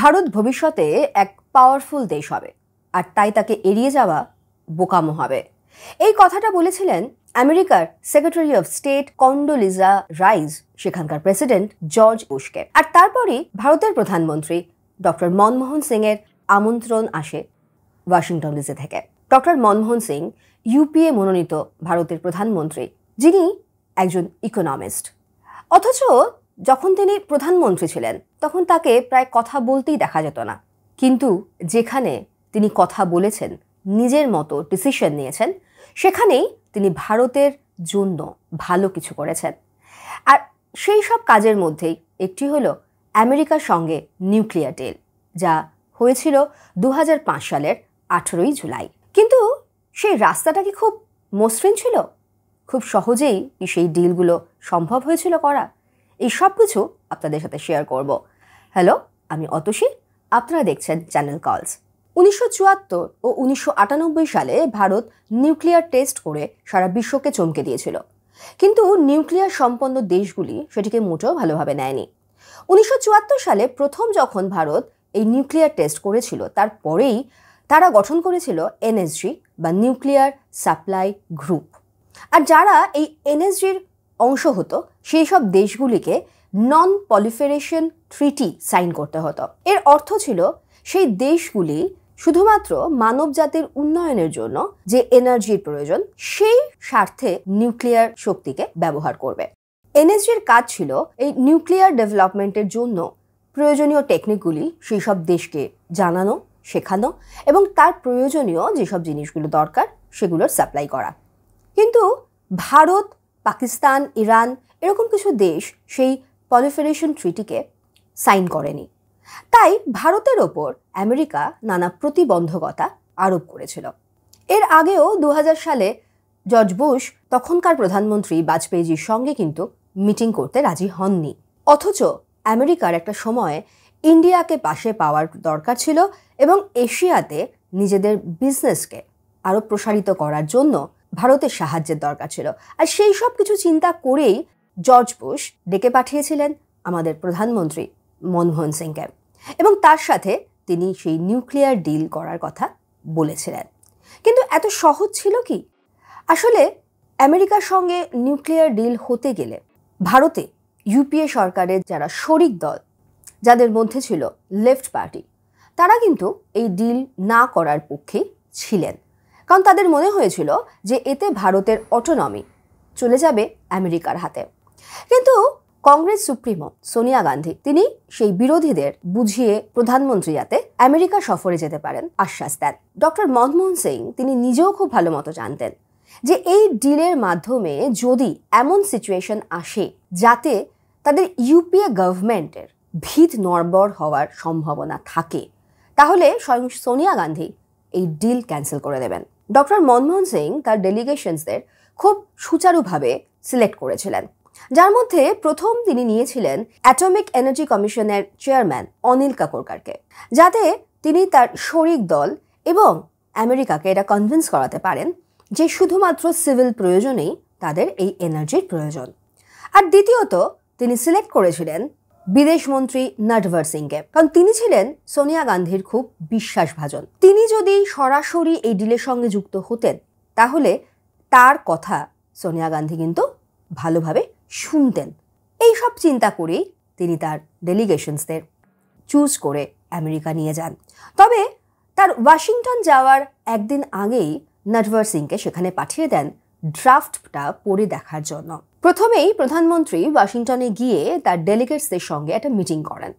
ভারত ভবিষ্যতে এক পাওয়ারফুল দেশ হবে আর তাই তাকে এড়িয়ে যাওয়া বোকামো হবে এই কথাটা বলেছিলেন আমেরিকার secretary of state Condoleezza Rice সেখানকার প্রেসিডেন্ট জর্জ বুশকে আর তারপরই ভারতের প্রধানমন্ত্রী ডক্টর মনমোহন সিংয়ের আমন্ত্রণ আসে ওয়াশিংটন ডিসি থেকে ডক্টর মনমোহন সিং ইউপিএ মনোনীত ভারতের প্রধানমন্ত্রী যিনি একজন ইকোনমিস্ট অথচ যখন তিনি প্রধানমন্ত্রী ছিলেন তখন তাকে প্রায় কথা বলতেই দেখা যেত না কিন্তু যেখানে তিনি কথা বলেছেন নিজের মতো ডিসিশন নিয়েছেন সেখানেই তিনি ভারতের জন্য ভালো কিছু করেছেন আর সেই সব কাজের মধ্যেই একটি হলো আমেরিকার সঙ্গে নিউক্লিয়ার ডিল যা হয়েছিল দু সালের আঠেরোই জুলাই কিন্তু সেই রাস্তাটা কি খুব মসৃণ ছিল খুব সহজেই সেই ডিলগুলো সম্ভব হয়েছিল করা এই সব কিছু আপনাদের সাথে শেয়ার করব হ্যালো আমি অতসী আপনারা দেখছেন চ্যানেল কলস উনিশশো ও উনিশশো সালে ভারত নিউক্লিয়ার টেস্ট করে সারা বিশ্বকে চমকে দিয়েছিল কিন্তু নিউক্লিয়ার সম্পন্ন দেশগুলি সেটিকে মোটেও ভালোভাবে নেয়নি উনিশশো সালে প্রথম যখন ভারত এই নিউক্লিয়ার টেস্ট করেছিল তারপরেই তারা গঠন করেছিল এনএসজি বা নিউক্লিয়ার সাপ্লাই গ্রুপ আর যারা এই এনএসজির অংশ হতো সেই সব দেশগুলিকে নন পলিফেরেশন ট্রিটি সাইন করতে হতো এর অর্থ ছিল সেই দেশগুলি শুধুমাত্র মানবজাতির উন্নয়নের জন্য যে এনার্জির প্রয়োজন সেই স্বার্থে নিউক্লিয়ার শক্তিকে ব্যবহার করবে এনএসজির কাজ ছিল এই নিউক্লিয়ার ডেভেলপমেন্টের জন্য প্রয়োজনীয় টেকনিকগুলি সেই সব দেশকে জানানো শেখানো এবং তার প্রয়োজনীয় যেসব জিনিসগুলো দরকার সেগুলোর সাপ্লাই করা কিন্তু ভারত পাকিস্তান ইরান এরকম কিছু দেশ সেই পলিফেরেশন ট্রিটিকে সাইন করেনি তাই ভারতের ওপর আমেরিকা নানা প্রতিবন্ধকতা আরোপ করেছিল এর আগেও দু সালে জর্জ বুশ তখনকার প্রধানমন্ত্রী বাজপেয়ীজির সঙ্গে কিন্তু মিটিং করতে রাজি হননি অথচ আমেরিকার একটা সময়ে ইন্ডিয়াকে পাশে পাওয়ার দরকার ছিল এবং এশিয়াতে নিজেদের বিজনেসকে আরও প্রসারিত করার জন্য ভারতের সাহায্যের দরকার ছিল আর সেই সব কিছু চিন্তা করেই জর্জ বুশ ডেকে পাঠিয়েছিলেন আমাদের প্রধানমন্ত্রী মনমোহন সিংকে এবং তার সাথে তিনি সেই নিউক্লিয়ার ডিল করার কথা বলেছিলেন কিন্তু এত সহজ ছিল কি আসলে আমেরিকার সঙ্গে নিউক্লিয়ার ডিল হতে গেলে ভারতে ইউপিএ সরকারের যারা শরিক দল যাদের মধ্যে ছিল লেফট পার্টি তারা কিন্তু এই ডিল না করার পক্ষে ছিলেন কারণ তাদের মনে হয়েছিল যে এতে ভারতের অটোনমি চলে যাবে আমেরিকার হাতে কিন্তু কংগ্রেস সুপ্রিমো সোনিয়া গান্ধী তিনি সেই বিরোধীদের বুঝিয়ে প্রধানমন্ত্রী যাতে আমেরিকা সফরে যেতে পারেন আশ্বাস দেন ডক্টর মনমোহন সিং তিনি নিজেও খুব ভালো মতো জানতেন যে এই ডিলের মাধ্যমে যদি এমন সিচুয়েশন আসে যাতে তাদের ইউপিএ গভর্নমেন্টের ভিত নরবর হওয়ার সম্ভাবনা থাকে তাহলে স্বয়ং সোনিয়া গান্ধী এই ডিল ক্যান্সেল করে দেবেন ডক্টর মনমোহন সিং তার ডেলিগেশনসদের খুব সুচারুভাবে সিলেক্ট করেছিলেন যার মধ্যে প্রথম তিনি নিয়েছিলেন অ্যাটমিক এনার্জি কমিশনের চেয়ারম্যান অনিল কাকোরকারকে যাতে তিনি তার শরিক দল এবং আমেরিকাকে এটা কনভিন্স করাতে পারেন যে শুধুমাত্র সিভিল প্রয়োজনেই তাদের এই এনার্জির প্রয়োজন আর দ্বিতীয়ত তিনি সিলেক্ট করেছিলেন বিদেশমন্ত্রী নটবর সিংকে কারণ তিনি ছিলেন সোনিয়া গান্ধীর খুব বিশ্বাসভাজন তিনি যদি সরাসরি এই ডিলের সঙ্গে যুক্ত হতেন তাহলে তার কথা সোনিয়া গান্ধী কিন্তু ভালোভাবে শুনতেন এই সব চিন্তা করেই তিনি তার ডেলিগেশনসদের চুজ করে আমেরিকা নিয়ে যান তবে তার ওয়াশিংটন যাওয়ার একদিন আগেই নটবর সিংকে সেখানে পাঠিয়ে দেন ড্রাফটটা পড়ে দেখার জন্য প্রথমেই প্রধানমন্ত্রী ওয়াশিংটনে গিয়ে তার ডেলিগেটসদের সঙ্গে একটা মিটিং করেন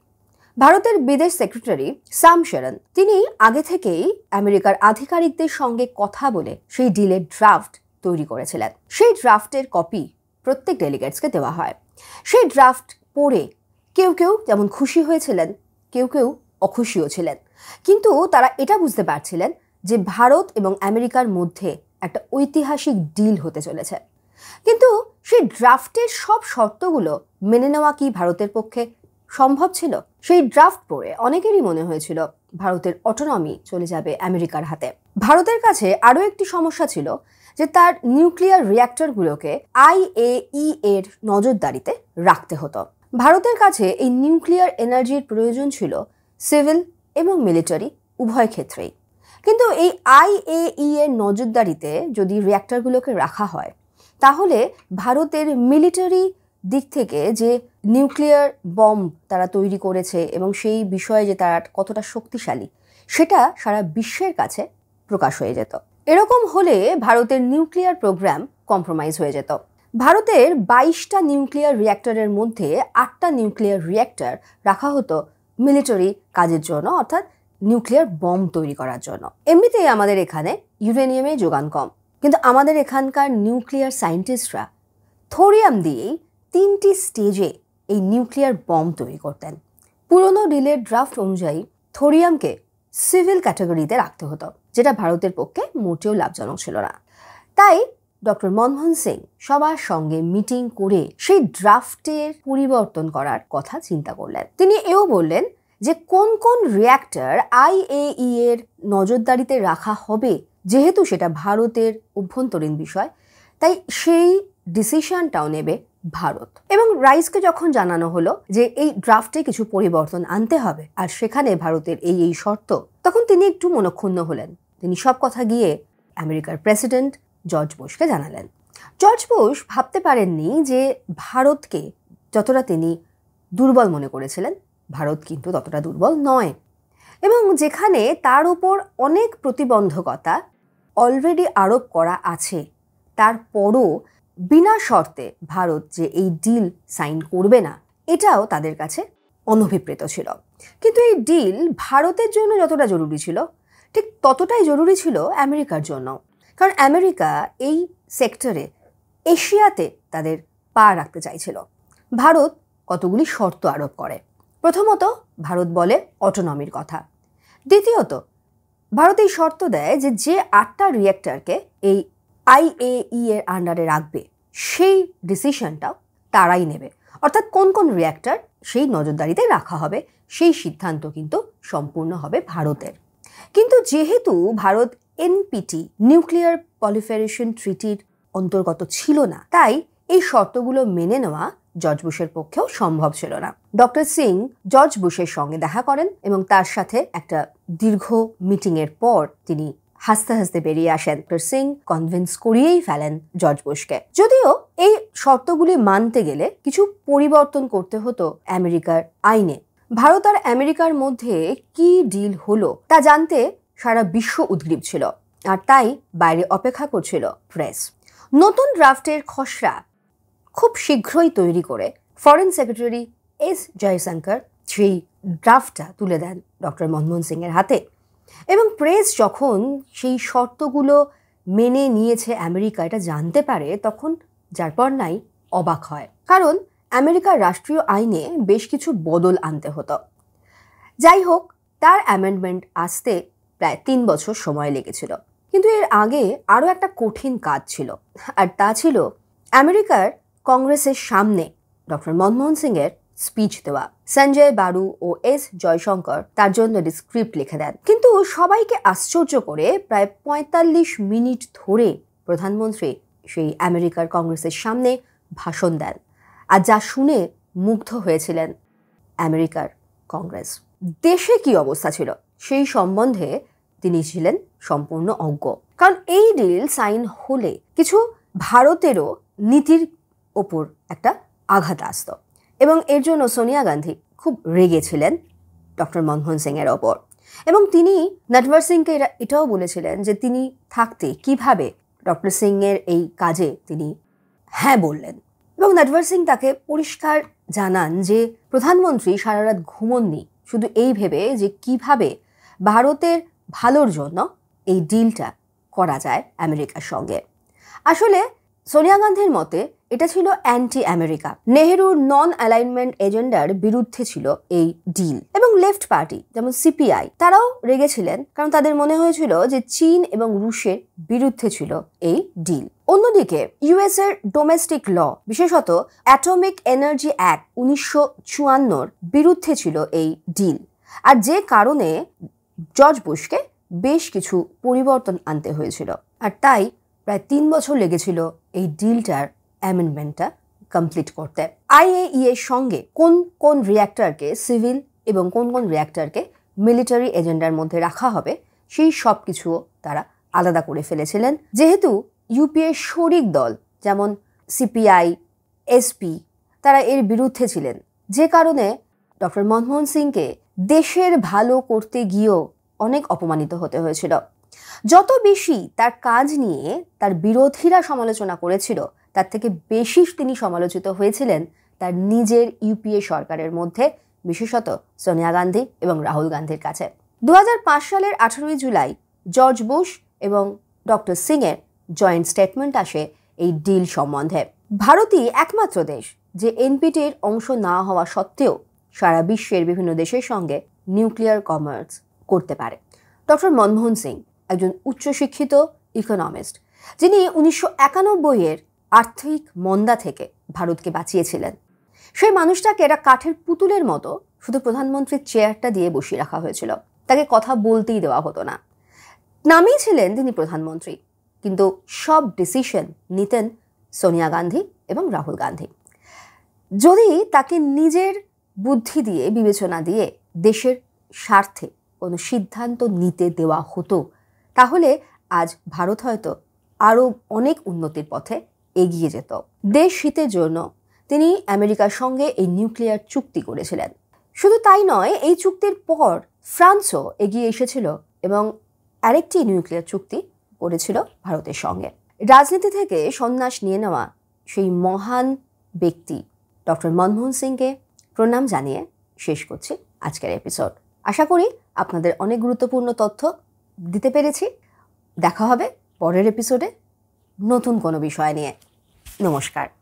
ভারতের বিদেশ সেক্রেটারি সাম শেরন তিনি আগে থেকেই আমেরিকার আধিকারিকদের সঙ্গে কথা বলে সেই ডিলের ড্রাফট তৈরি করেছিলেন সেই ড্রাফটের কপি প্রত্যেক ডেলিগেটসকে দেওয়া হয় সেই ড্রাফট পড়ে কেউ কেউ যেমন খুশি হয়েছিলেন কেউ কেউ অখুশিও ছিলেন কিন্তু তারা এটা বুঝতে পারছিলেন যে ভারত এবং আমেরিকার মধ্যে একটা ঐতিহাসিক ডিল হতে চলেছে কিন্তু সেই ড্রাফটের সব শর্তগুলো মেনে নেওয়া কি ভারতের পক্ষে সম্ভব ছিল সেই ড্রাফট পড়ে অনেকেরই মনে হয়েছিল ভারতের অটোনমি চলে যাবে আমেরিকার হাতে ভারতের কাছে আরও একটি সমস্যা ছিল যে তার নিউক্লিয়ার রিয়্যাক্টরগুলোকে আইএই এর নজরদারিতে রাখতে হতো ভারতের কাছে এই নিউক্লিয়ার এনার্জির প্রয়োজন ছিল সিভিল এবং মিলিটারি উভয় ক্ষেত্রেই কিন্তু এই ই e এর নজরদারিতে যদি রিয়্যাক্টরগুলোকে রাখা হয় তাহলে ভারতের মিলিটারি দিক থেকে যে নিউক্লিয়ার বম্ব তারা তৈরি করেছে এবং সেই বিষয়ে যে তারা কতটা শক্তিশালী সেটা সারা বিশ্বের কাছে প্রকাশ হয়ে যেত এরকম হলে ভারতের নিউক্লিয়ার প্রোগ্রাম কম্প্রোমাইজ হয়ে যেত ভারতের বাইশটা নিউক্লিয়ার রিয়্যাক্টরের মধ্যে আটটা নিউক্লিয়ার রিয়্যাক্টর রাখা হতো মিলিটারি কাজের জন্য অর্থাৎ নিউক্লিয়ার বম্ব তৈরি করার জন্য এমনিতেই আমাদের এখানে ইউরেনিয়ামে যোগান কম কিন্তু আমাদের এখানকার নিউক্লিয়ার সায়েন্টিস্টরা থোরিয়াম দিয়েই তিনটি স্টেজে এই নিউক্লিয়ার বম তৈরি করতেন পুরনো ডিলের ড্রাফট অনুযায়ী থোরিয়ামকে সিভিল ক্যাটাগরিতে রাখতে হতো যেটা ভারতের পক্ষে মোটেও লাভজনক ছিল না তাই ডক্টর মনমোহন সিং সবার সঙ্গে মিটিং করে সেই ড্রাফটের পরিবর্তন করার কথা চিন্তা করলেন তিনি এও বললেন যে কোন কোন রিয়্যাক্টর আইএ e এর নজরদারিতে রাখা হবে যেহেতু সেটা ভারতের অভ্যন্তরীণ বিষয় তাই সেই ডিসিশনটাও নেবে ভারত এবং রাইসকে যখন জানানো হলো যে এই ড্রাফটে কিছু পরিবর্তন আনতে হবে আর সেখানে ভারতের এই এই শর্ত তখন তিনি একটু মনক্ষুণ্ণ হলেন তিনি সব কথা গিয়ে আমেরিকার প্রেসিডেন্ট জর্জ বোসকে জানালেন জর্জ বোস ভাবতে পারেননি যে ভারতকে যতটা তিনি দুর্বল মনে করেছিলেন ভারত কিন্তু ততটা দুর্বল নয় এবং যেখানে তার উপর অনেক প্রতিবন্ধকতা অলরেডি আরোপ করা আছে তারপরও বিনা শর্তে ভারত যে এই ডিল সাইন করবে না এটাও তাদের কাছে অনভিপ্রেত ছিল কিন্তু এই ডিল ভারতের জন্য যতটা জরুরি ছিল ঠিক ততটাই জরুরি ছিল আমেরিকার জন্য কারণ আমেরিকা এই সেক্টরে এশিয়াতে তাদের পা রাখতে চাইছিল ভারত কতগুলি শর্ত আরোপ করে প্রথমত ভারত বলে অটোনমির কথা দ্বিতীয়ত ভারত এই শর্ত দেয় যে যে আটটা রিয়েক্টরকে এই আইএই e এর আন্ডারে রাখবে সেই ডিসিশনটাও তারাই নেবে অর্থাৎ কোন কোন রিয়েক্টর সেই নজরদারিতে রাখা হবে সেই সিদ্ধান্ত কিন্তু সম্পূর্ণ হবে ভারতের কিন্তু যেহেতু ভারত এনপিটি নিউক্লিয়ার পলিফারেশন ট্রিটির অন্তর্গত ছিল না তাই এই শর্তগুলো মেনে নেওয়া জর্জ বুশের পক্ষেও সম্ভব ছিল না ডক্টর সিং জর্জ বুশের সঙ্গে দেখা করেন এবং তার সাথে একটা দীর্ঘ মিটিংয়ের পর তিনি হাসতে হাসতে বেরিয়ে আসেন ডক্টর সিং কনভিন্স করিয়েই ফেলেন জর্জ বুশকে যদিও এই শর্তগুলি মানতে গেলে কিছু পরিবর্তন করতে হতো আমেরিকার আইনে ভারত আর আমেরিকার মধ্যে কি ডিল হলো তা জানতে সারা বিশ্ব উদ্গ্রীব ছিল আর তাই বাইরে অপেক্ষা করছিল প্রেস নতুন ড্রাফটের খসড়া খুব শীঘ্রই তৈরি করে ফরেন সেক্রেটারি এস জয়শঙ্কর সেই ড্রাফটটা তুলে দেন ডক্টর মনমোহন সিংয়ের হাতে এবং প্রেস যখন সেই শর্তগুলো মেনে নিয়েছে আমেরিকা এটা জানতে পারে তখন যারপর নাই অবাক হয় কারণ আমেরিকার রাষ্ট্রীয় আইনে বেশ কিছু বদল আনতে হতো যাই হোক তার অ্যামেন্ডমেন্ট আসতে প্রায় তিন বছর সময় লেগেছিল কিন্তু এর আগে আরও একটা কঠিন কাজ ছিল আর তা ছিল আমেরিকার কংগ্রেসের সামনে ডক্টর মনমোহন সিংয়ের স্পিচ দেওয়া সঞ্জয় বারু ও এস জয়শঙ্কর তার জন্য একটি স্ক্রিপ্ট লিখে দেন কিন্তু সবাইকে আশ্চর্য করে প্রায় পঁয়তাল্লিশ মিনিট ধরে প্রধানমন্ত্রী সেই আমেরিকার কংগ্রেসের সামনে ভাষণ দেন আর যা শুনে মুগ্ধ হয়েছিলেন আমেরিকার কংগ্রেস দেশে কি অবস্থা ছিল সেই সম্বন্ধে তিনি ছিলেন সম্পূর্ণ অজ্ঞ কারণ এই ডিল সাইন হলে কিছু ভারতেরও নীতির ওপর একটা আঘাত আসত এবং এর জন্য সোনিয়া গান্ধী খুব রেগেছিলেন ডক্টর মনমোহন সিংয়ের ওপর এবং তিনি নটভার সিংকে এটাও বলেছিলেন যে তিনি থাকতে কিভাবে ডক্টর সিংয়ের এই কাজে তিনি হ্যাঁ বললেন এবং নটভার সিং তাকে পরিষ্কার জানান যে প্রধানমন্ত্রী সারা রাত ঘুমননি শুধু এই ভেবে যে কিভাবে ভারতের ভালোর জন্য এই ডিলটা করা যায় আমেরিকার সঙ্গে আসলে সোনিয়া গান্ধীর মতে এটা ছিল অ্যান্টি আমেরিকা নেহেরুর নন অ্যালাইনমেন্ট এজেন্ডার বিরুদ্ধে ছিল এই ডিল এবং লেফট পার্টি যেমন সিপিআই তারাও রেগেছিলেন কারণ তাদের মনে হয়েছিল যে চীন এবং রুশের বিরুদ্ধে ছিল এই ডিল অন্যদিকে ইউএসের ডোমেস্টিক ল বিশেষত অ্যাটমিক এনার্জি অ্যাক্ট উনিশশো চুয়ান্নর বিরুদ্ধে ছিল এই ডিল আর যে কারণে জর্জ বুশকে বেশ কিছু পরিবর্তন আনতে হয়েছিল আর তাই প্রায় তিন বছর লেগেছিল এই ডিলটার অ্যামেন্ডমেন্টটা কমপ্লিট করতে আইএই এর সঙ্গে কোন কোন রিয়াক্টারকে সিভিল এবং কোন কোন রিয়াক্টারকে মিলিটারি এজেন্ডার মধ্যে রাখা হবে সেই সব কিছুও তারা আলাদা করে ফেলেছিলেন যেহেতু ইউপিএ শরিক দল যেমন সিপিআই এসপি তারা এর বিরুদ্ধে ছিলেন যে কারণে ডক্টর মনমোহন সিংকে দেশের ভালো করতে গিয়েও অনেক অপমানিত হতে হয়েছিল যত বেশি তার কাজ নিয়ে তার বিরোধীরা সমালোচনা করেছিল তার থেকে বেশি তিনি সমালোচিত হয়েছিলেন তার নিজের ইউপিএ সরকারের মধ্যে বিশেষত সোনিয়া গান্ধী এবং রাহুল গান্ধীর কাছে দু সালের আঠারোই জুলাই জর্জ বুশ এবং ডক্টর সিংয়ের জয়েন্ট স্টেটমেন্ট আসে এই ডিল সম্বন্ধে ভারতই একমাত্র দেশ যে এনপিটির অংশ না হওয়া সত্ত্বেও সারা বিশ্বের বিভিন্ন দেশের সঙ্গে নিউক্লিয়ার কমার্স করতে পারে ডক্টর মনমোহন সিং একজন উচ্চশিক্ষিত ইকোনমিস্ট যিনি উনিশশো একানব্বইয়ের আর্থিক মন্দা থেকে ভারতকে বাঁচিয়েছিলেন সেই মানুষটাকে এরা কাঠের পুতুলের মতো শুধু প্রধানমন্ত্রীর চেয়ারটা দিয়ে বসিয়ে রাখা হয়েছিল তাকে কথা বলতেই দেওয়া হতো না নামেই ছিলেন তিনি প্রধানমন্ত্রী কিন্তু সব ডিসিশন নিতেন সোনিয়া গান্ধী এবং রাহুল গান্ধী যদি তাকে নিজের বুদ্ধি দিয়ে বিবেচনা দিয়ে দেশের স্বার্থে কোনো সিদ্ধান্ত নিতে দেওয়া হতো তাহলে আজ ভারত হয়তো আরও অনেক উন্নতির পথে এগিয়ে যেত দেশ শীতের জন্য তিনি আমেরিকার সঙ্গে এই নিউক্লিয়ার চুক্তি করেছিলেন শুধু তাই নয় এই চুক্তির পর ফ্রান্সও এগিয়ে এসেছিল এবং আরেকটি নিউক্লিয়ার চুক্তি করেছিল ভারতের সঙ্গে রাজনীতি থেকে সন্ন্যাস নিয়ে নেওয়া সেই মহান ব্যক্তি ডক্টর মনমোহন সিংকে প্রণাম জানিয়ে শেষ করছি আজকের এপিসোড আশা করি আপনাদের অনেক গুরুত্বপূর্ণ তথ্য দিতে পেরেছি দেখা হবে পরের এপিসোডে নতুন কোনো বিষয় নিয়ে নমস্কার